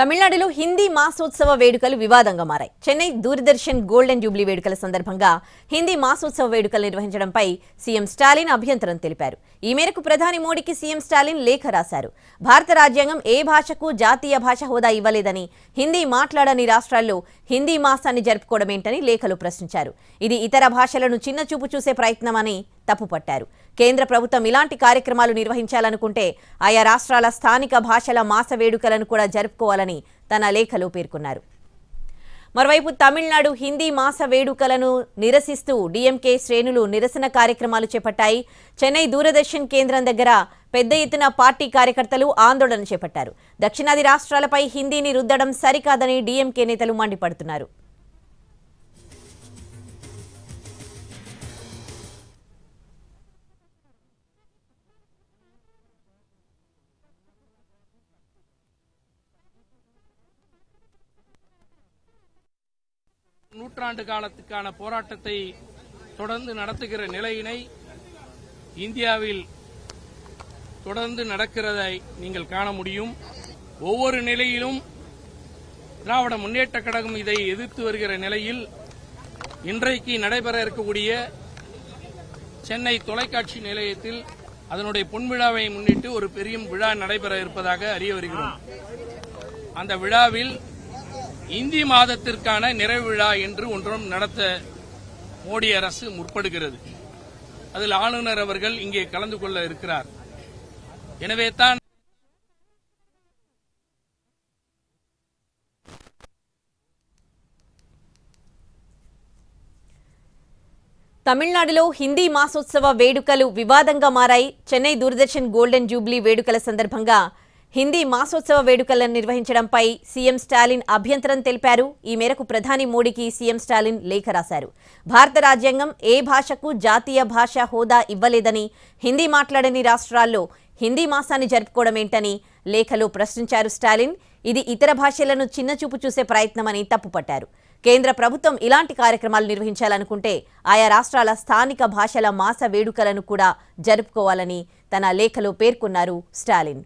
తమిళనాడులో హిందీ మాసోత్సవ వేడుకలు వివాదంగా మారాయి చెన్నై దూరదర్శన్ గోల్డెన్ జూబ్లీ వేడుకల సందర్భంగా హిందీ మాసోత్సవ వేడుకలు నిర్వహించడంపై సీఎం స్టాలిన్ అభ్యంతరం తెలిపారు ఈ మేరకు ప్రధాని మోడీకి సీఎం స్టాలిన్ లేఖ రాశారు భారత రాజ్యాంగం ఏ భాషకు జాతీయ భాష హోదా ఇవ్వలేదని హిందీ మాట్లాడని రాష్ట్రాల్లో హిందీ మాసాన్ని జరుపుకోవడమేంటని లేఖలు ప్రశ్నించారు ఇది ఇతర భాషలను చిన్నచూపు చూసే ప్రయత్నమని తప్పుపట్టారు కేంద్ర ప్రభుత్వం ఇలాంటి కార్యక్రమాలు నిర్వహించాలనుకుంటే ఆయా రాష్ట్రాల స్థానిక భాషల మాస వేడుకలను కూడా జరుపుకోవాలని తన లేఖలో పేర్కొన్నారు మరోవైపు తమిళనాడు హిందీ మాస వేడుకలను నిరసిస్తూ డీఎంకే శ్రేణులు నిరసన కార్యక్రమాలు చేపట్టాయి చెన్నై దూరదర్శన్ కేంద్రం దగ్గర పెద్ద ఎత్తున పార్టీ కార్యకర్తలు ఆందోళన చేపట్టారు దక్షిణాది రాష్ట్రాలపై హిందీని రుద్దడం సరికాదని డీఎంకే నేతలు మండిపడుతున్నారు நூற்றாண்டு காலத்துக்கான போராட்டத்தை தொடர்ந்து நடத்துகிற நிலையினை இந்தியாவில் தொடர்ந்து நடக்கிறதை நீங்கள் காண முடியும் ஒவ்வொரு நிலையிலும் திராவிட முன்னேற்ற கழகம் இதை எதிர்த்து வருகிற நிலையில் இன்றைக்கு நடைபெற இருக்கக்கூடிய சென்னை தொலைக்காட்சி நிலையத்தில் அதனுடைய பொன்விழாவை முன்னிட்டு ஒரு பெரிய விழா நடைபெற இருப்பதாக அறிய வருகிறோம் அந்த விழாவில் இந்தி மாதத்திற்கான நிறைவு விழா என்று ஒன்றும் நடத்த மோடி அரசு முற்படுகிறது அதில் ஆளுநர் அவர்கள் இங்கே கலந்து கொள்ள இருக்கிறார் எனவே தான் తమిళనాడులో హిందీ మాసోత్సవ వేడుకలు వివాదంగా మారాయి చెన్నై దూరదర్శన్ గోల్డెన్ జూబ్లీ వేడుకల సందర్భంగా హిందీ మాసోత్సవ వేడుకలను నిర్వహించడంపై సీఎం స్టాలిన్ అభ్యంతరం తెలిపారు ఈ మేరకు ప్రధాని మోడీకి సీఎం స్టాలిన్ లేఖ రాశారు భారత రాజ్యాంగం ఏ భాషకు జాతీయ భాష హోదా ఇవ్వలేదని హిందీ మాట్లాడని రాష్ట్రాల్లో హిందీ మాసాన్ని జరుపుకోవడం ఏంటని లేఖలో ప్రశ్నించారు స్టాలిన్ ఇది ఇతర భాషలను చిన్నచూపు చూసే ప్రయత్నమని తప్పుపట్టారు కేంద్ర ప్రభుత్వం ఇలాంటి కార్యక్రమాలు నిర్వహించాలనుకుంటే ఆయా రాష్ట్రాల స్థానిక భాషల మాస వేడుకలను కూడా జరుపుకోవాలని తన లేఖలో పేర్కొన్నారు స్టాలిన్